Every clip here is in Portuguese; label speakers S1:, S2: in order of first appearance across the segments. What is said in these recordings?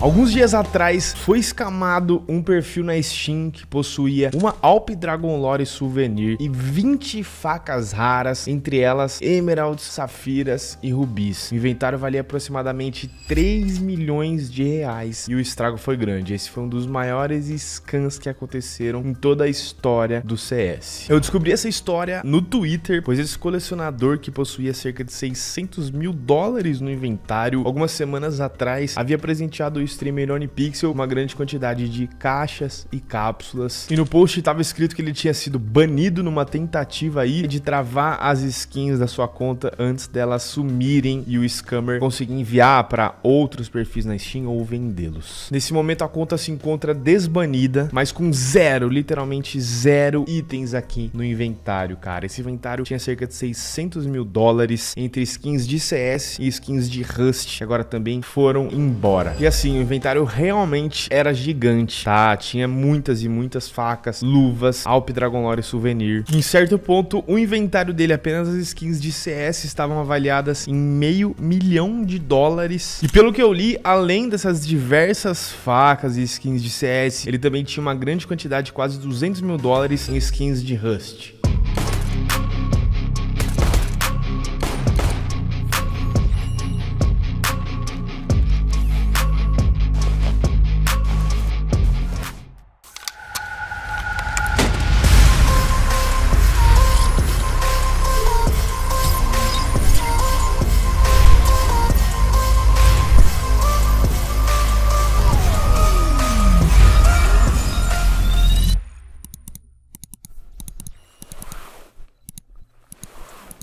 S1: Alguns dias atrás foi escamado um perfil na Steam que possuía uma Alp Dragon Lore Souvenir e 20 facas raras, entre elas emeralds, safiras e rubis. O inventário valia aproximadamente 3 milhões de reais e o estrago foi grande. Esse foi um dos maiores scans que aconteceram em toda a história do CS. Eu descobri essa história no Twitter, pois esse colecionador que possuía cerca de 600 mil dólares no inventário, algumas semanas atrás, havia presenteado streamer Irony Pixel uma grande quantidade de caixas e cápsulas. E no post estava escrito que ele tinha sido banido numa tentativa aí de travar as skins da sua conta antes delas sumirem e o scammer conseguir enviar para outros perfis na Steam ou vendê-los. Nesse momento a conta se encontra desbanida, mas com zero, literalmente zero itens aqui no inventário, cara. Esse inventário tinha cerca de 600 mil dólares entre skins de CS e skins de Rust, que agora também foram embora. E assim, assim, o inventário realmente era gigante, tá? Tinha muitas e muitas facas, luvas, Alp Dragonlore souvenir. Em certo ponto, o inventário dele, apenas as skins de CS, estavam avaliadas em meio milhão de dólares. E pelo que eu li, além dessas diversas facas e skins de CS, ele também tinha uma grande quantidade, quase 200 mil dólares, em skins de Rust.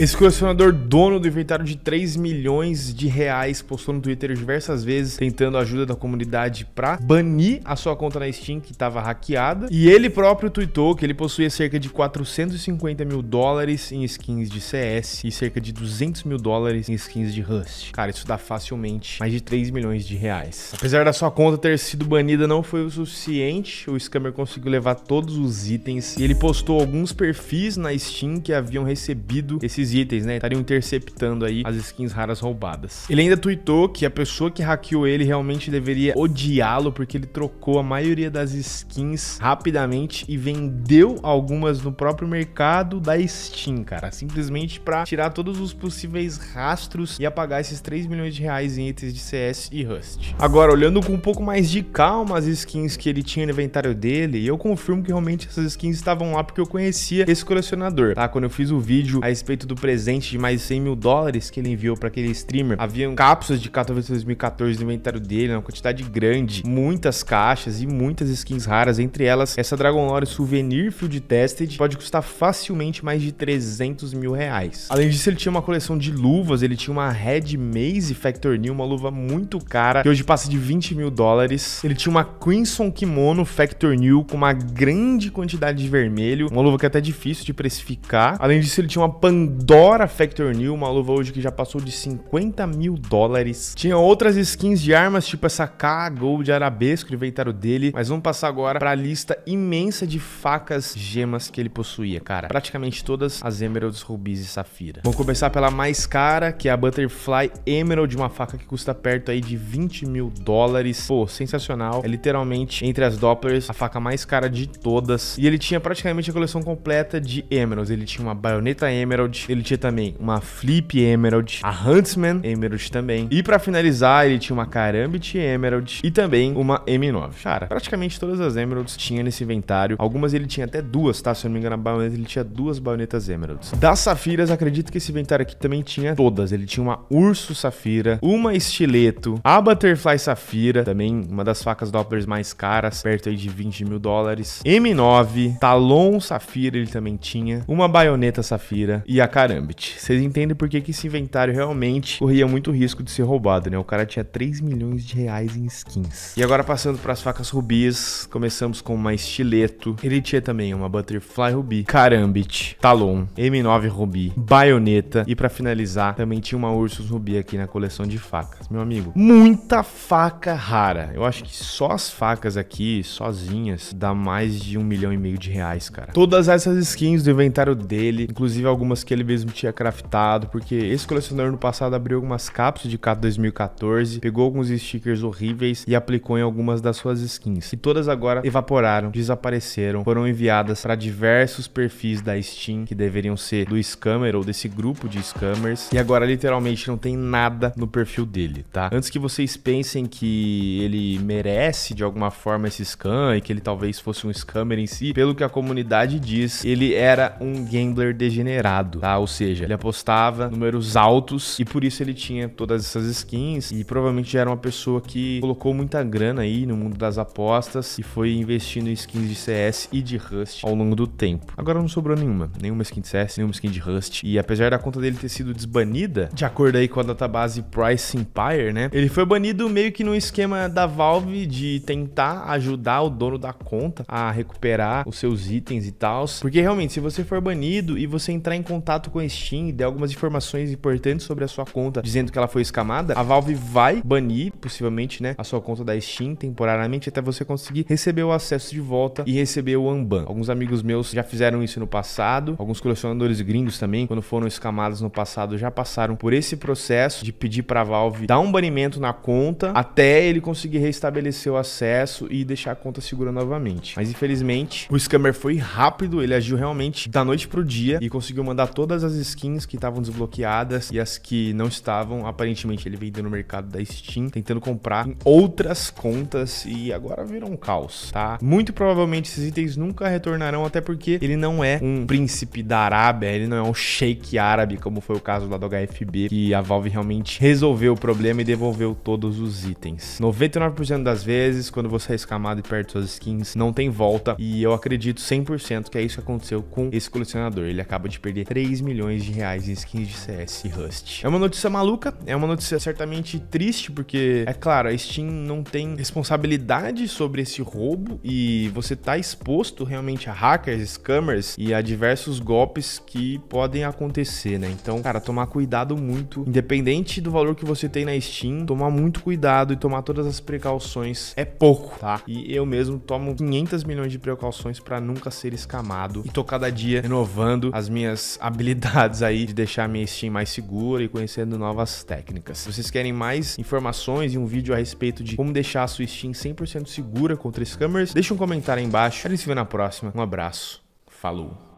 S1: Esse colecionador dono do inventário de 3 milhões de reais postou no Twitter diversas vezes tentando a ajuda da comunidade para banir a sua conta na Steam que estava hackeada e ele próprio tweetou que ele possuía cerca de 450 mil dólares em skins de CS e cerca de 200 mil dólares em skins de Rust. Cara, isso dá facilmente mais de 3 milhões de reais. Apesar da sua conta ter sido banida não foi o suficiente, o scammer conseguiu levar todos os itens e ele postou alguns perfis na Steam que haviam recebido esses esses itens, né? Estariam interceptando aí as skins raras roubadas. Ele ainda tweetou que a pessoa que hackeou ele realmente deveria odiá-lo porque ele trocou a maioria das skins rapidamente e vendeu algumas no próprio mercado da Steam, cara, simplesmente para tirar todos os possíveis rastros e apagar esses 3 milhões de reais em itens de CS e Rust. Agora, olhando com um pouco mais de calma as skins que ele tinha no inventário dele, eu confirmo que realmente essas skins estavam lá porque eu conhecia esse colecionador, tá? Quando eu fiz o vídeo a respeito do presente de mais de 100 mil dólares que ele enviou para aquele streamer. Haviam cápsulas de Katowice 2014 no inventário dele, uma quantidade grande, muitas caixas e muitas skins raras, entre elas essa Dragon Lore Souvenir Field Tested, pode custar facilmente mais de 300 mil reais. Além disso, ele tinha uma coleção de luvas, ele tinha uma Red Maze Factor New, uma luva muito cara, que hoje passa de 20 mil dólares. Ele tinha uma Crimson Kimono Factor New com uma grande quantidade de vermelho, uma luva que é até difícil de precificar. Além disso, ele tinha uma Pandora Dora Factor New, uma luva hoje que já passou de 50 mil dólares. Tinha outras skins de armas, tipo essa K, Gold, Arabesco, inventário dele. Mas vamos passar agora para a lista imensa de facas, gemas que ele possuía, cara. Praticamente todas as Emeralds, Rubis e Safira. Vamos começar pela mais cara, que é a Butterfly Emerald, uma faca que custa perto aí de 20 mil dólares. Pô, sensacional. É literalmente, entre as Dopplers, a faca mais cara de todas. E ele tinha praticamente a coleção completa de Emeralds. Ele tinha uma baioneta Emerald, ele tinha também uma Flip Emerald, a Huntsman Emerald também. E para finalizar, ele tinha uma Karambit Emerald e também uma M9. Cara, praticamente todas as Emeralds tinha nesse inventário. Algumas ele tinha até duas, tá? Se eu não me engano, a baioneta ele tinha duas baionetas Emeralds. Das Safiras, acredito que esse inventário aqui também tinha todas. Ele tinha uma Urso Safira, uma Estileto, a Butterfly Safira, também uma das facas Dopplers mais caras, perto aí de 20 mil dólares. M9, Talon Safira ele também tinha, uma baioneta Safira e a Karambit. Vocês entendem por que, que esse inventário realmente corria muito risco de ser roubado, né? O cara tinha 3 milhões de reais em skins. E agora passando para as facas rubis, começamos com uma estileto. Ele tinha também uma Butterfly Rubi, Karambit, Talon, M9 Rubi, Baioneta e para finalizar também tinha uma Ursus Rubi aqui na coleção de facas. Meu amigo, muita faca rara. Eu acho que só as facas aqui, sozinhas, dá mais de um milhão e meio de reais, cara. Todas essas skins do inventário dele, inclusive algumas que ele mesmo tinha craftado, porque esse colecionador no passado abriu algumas cápsulas de k 2014, pegou alguns stickers horríveis e aplicou em algumas das suas skins. E todas agora evaporaram, desapareceram, foram enviadas para diversos perfis da Steam, que deveriam ser do scammer ou desse grupo de scammers, e agora literalmente não tem nada no perfil dele, tá? Antes que vocês pensem que ele merece de alguma forma esse scam e que ele talvez fosse um scammer em si, pelo que a comunidade diz, ele era um gambler degenerado, tá? ou seja, ele apostava números altos e por isso ele tinha todas essas skins e provavelmente já era uma pessoa que colocou muita grana aí no mundo das apostas e foi investindo em skins de CS e de Rust ao longo do tempo. Agora não sobrou nenhuma, nenhuma skin de CS, nenhuma skin de Rust e apesar da conta dele ter sido desbanida, de acordo aí com a database Price Empire, né? Ele foi banido meio que no esquema da Valve de tentar ajudar o dono da conta a recuperar os seus itens e tal, porque realmente se você for banido e você entrar em contato contato com a Steam e der algumas informações importantes sobre a sua conta, dizendo que ela foi escamada, a Valve vai banir, possivelmente, né, a sua conta da Steam temporariamente até você conseguir receber o acesso de volta e receber o Unban. Alguns amigos meus já fizeram isso no passado, alguns colecionadores gringos também, quando foram escamados no passado, já passaram por esse processo de pedir para a Valve dar um banimento na conta até ele conseguir restabelecer o acesso e deixar a conta segura novamente. Mas infelizmente, o scammer foi rápido, ele agiu realmente da noite pro dia e conseguiu mandar todas todas as skins que estavam desbloqueadas e as que não estavam. Aparentemente ele veio no mercado da Steam, tentando comprar em outras contas e agora virou um caos, tá? Muito provavelmente esses itens nunca retornarão, até porque ele não é um príncipe da Arábia, ele não é um sheik árabe, como foi o caso lá do HFB, que a Valve realmente resolveu o problema e devolveu todos os itens. 99% das vezes, quando você é escamado e perde suas skins, não tem volta, e eu acredito 100% que é isso que aconteceu com esse colecionador. Ele acaba de perder 3 milhões milhões de reais em skins de CS e Rust. É uma notícia maluca, é uma notícia certamente triste, porque, é claro, a Steam não tem responsabilidade sobre esse roubo e você tá exposto realmente a hackers, scammers e a diversos golpes que podem acontecer, né? Então, cara, tomar cuidado muito, independente do valor que você tem na Steam, tomar muito cuidado e tomar todas as precauções é pouco, tá? E eu mesmo tomo 500 milhões de precauções para nunca ser escamado e tô cada dia renovando as minhas habilidades possibilidades aí de deixar minha Steam mais segura e conhecendo novas técnicas. Se vocês querem mais informações e um vídeo a respeito de como deixar a sua Steam 100% segura contra scammers, deixa um comentário aí embaixo. A gente se vê na próxima. Um abraço. Falou!